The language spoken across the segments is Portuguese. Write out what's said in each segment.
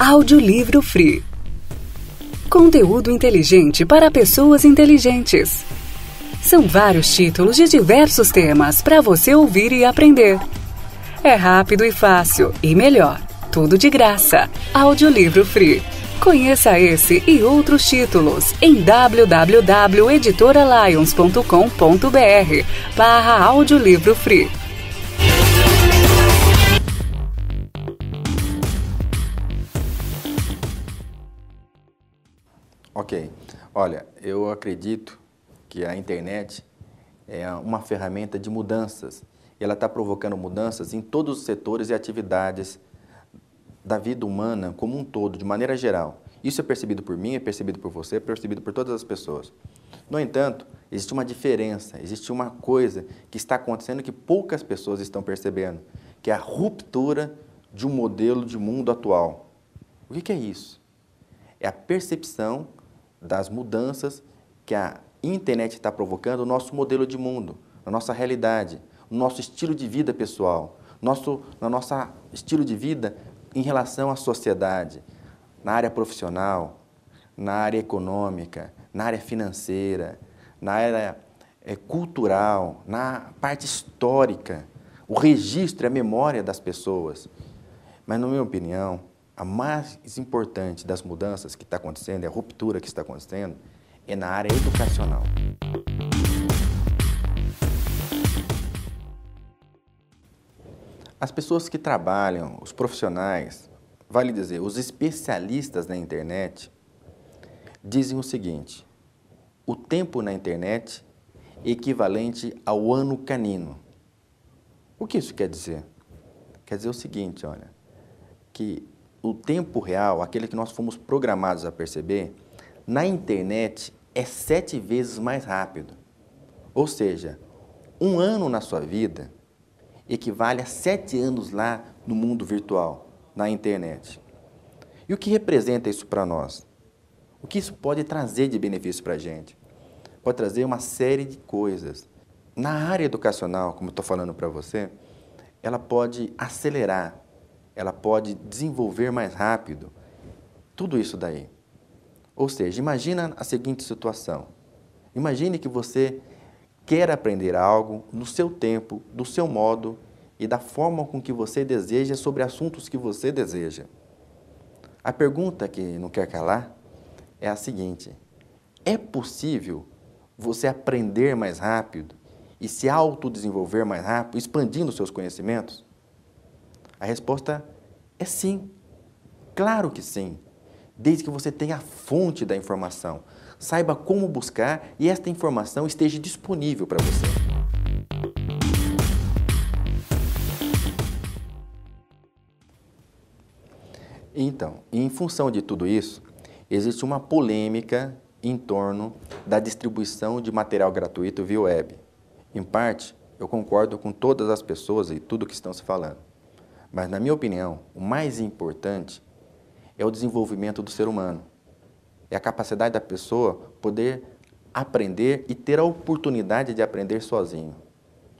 Audiolivro Free. Conteúdo inteligente para pessoas inteligentes. São vários títulos de diversos temas para você ouvir e aprender. É rápido e fácil, e melhor, tudo de graça. Audiolivro Free. Conheça esse e outros títulos em www.editoralions.com.br audiolivro free. Ok. Olha, eu acredito que a internet é uma ferramenta de mudanças. Ela está provocando mudanças em todos os setores e atividades da vida humana como um todo, de maneira geral. Isso é percebido por mim, é percebido por você, é percebido por todas as pessoas. No entanto, existe uma diferença, existe uma coisa que está acontecendo que poucas pessoas estão percebendo, que é a ruptura de um modelo de mundo atual. O que é isso? É a percepção das mudanças que a internet está provocando no nosso modelo de mundo, na nossa realidade, no nosso estilo de vida pessoal, nosso, no nosso estilo de vida em relação à sociedade, na área profissional, na área econômica, na área financeira, na área é, cultural, na parte histórica, o registro, a memória das pessoas. Mas, na minha opinião, a mais importante das mudanças que está acontecendo, é a ruptura que está acontecendo, é na área educacional. As pessoas que trabalham, os profissionais, vale dizer, os especialistas na internet, dizem o seguinte: o tempo na internet é equivalente ao ano canino. O que isso quer dizer? Quer dizer o seguinte, olha, que o tempo real, aquele que nós fomos programados a perceber, na internet é sete vezes mais rápido. Ou seja, um ano na sua vida equivale a sete anos lá no mundo virtual, na internet. E o que representa isso para nós? O que isso pode trazer de benefício para a gente? Pode trazer uma série de coisas. Na área educacional, como estou falando para você, ela pode acelerar ela pode desenvolver mais rápido. Tudo isso daí. Ou seja, imagina a seguinte situação. Imagine que você quer aprender algo no seu tempo, do seu modo e da forma com que você deseja sobre assuntos que você deseja. A pergunta que não quer calar é a seguinte: é possível você aprender mais rápido e se autodesenvolver mais rápido, expandindo seus conhecimentos? A resposta é sim. Claro que sim. Desde que você tenha a fonte da informação, saiba como buscar e esta informação esteja disponível para você. Então, em função de tudo isso, existe uma polêmica em torno da distribuição de material gratuito via web. Em parte, eu concordo com todas as pessoas e tudo que estão se falando. Mas, na minha opinião, o mais importante é o desenvolvimento do ser humano. É a capacidade da pessoa poder aprender e ter a oportunidade de aprender sozinho,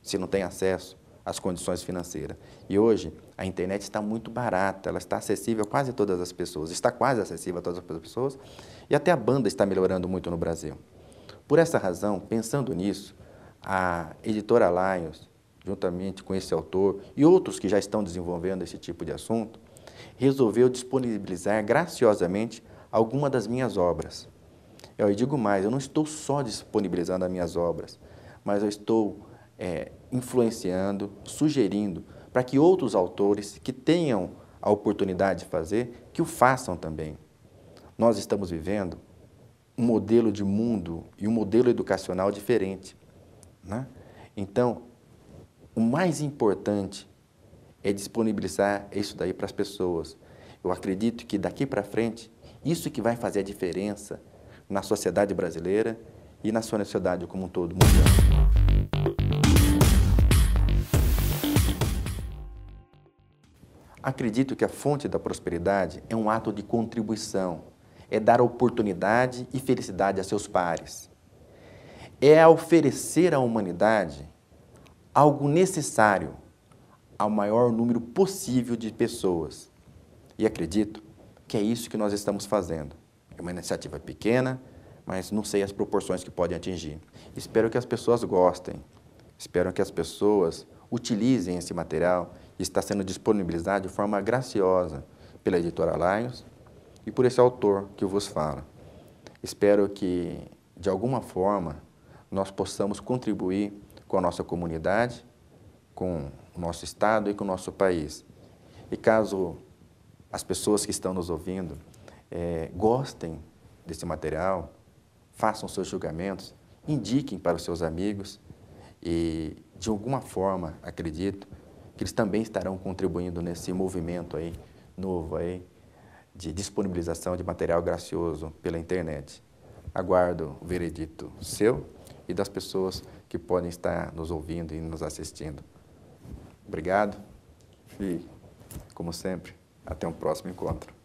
se não tem acesso às condições financeiras. E hoje, a internet está muito barata, ela está acessível a quase todas as pessoas, está quase acessível a todas as pessoas, e até a banda está melhorando muito no Brasil. Por essa razão, pensando nisso, a editora Lions juntamente com esse autor e outros que já estão desenvolvendo esse tipo de assunto, resolveu disponibilizar graciosamente alguma das minhas obras. Eu digo mais, eu não estou só disponibilizando as minhas obras, mas eu estou é, influenciando, sugerindo para que outros autores que tenham a oportunidade de fazer, que o façam também. Nós estamos vivendo um modelo de mundo e um modelo educacional diferente. Né? Então, o mais importante é disponibilizar isso daí para as pessoas. Eu acredito que daqui para frente, isso que vai fazer a diferença na sociedade brasileira e na sua sociedade como um todo mundial. Acredito que a fonte da prosperidade é um ato de contribuição, é dar oportunidade e felicidade a seus pares. É oferecer à humanidade algo necessário ao maior número possível de pessoas. E acredito que é isso que nós estamos fazendo. É uma iniciativa pequena, mas não sei as proporções que pode atingir. Espero que as pessoas gostem, espero que as pessoas utilizem esse material que está sendo disponibilizado de forma graciosa pela editora Lions e por esse autor que vos fala. Espero que, de alguma forma, nós possamos contribuir com a nossa comunidade, com o nosso Estado e com o nosso país. E caso as pessoas que estão nos ouvindo é, gostem desse material, façam seus julgamentos, indiquem para os seus amigos e, de alguma forma, acredito que eles também estarão contribuindo nesse movimento aí novo aí de disponibilização de material gracioso pela internet. Aguardo o veredito seu e das pessoas que podem estar nos ouvindo e nos assistindo. Obrigado e, como sempre, até um próximo encontro.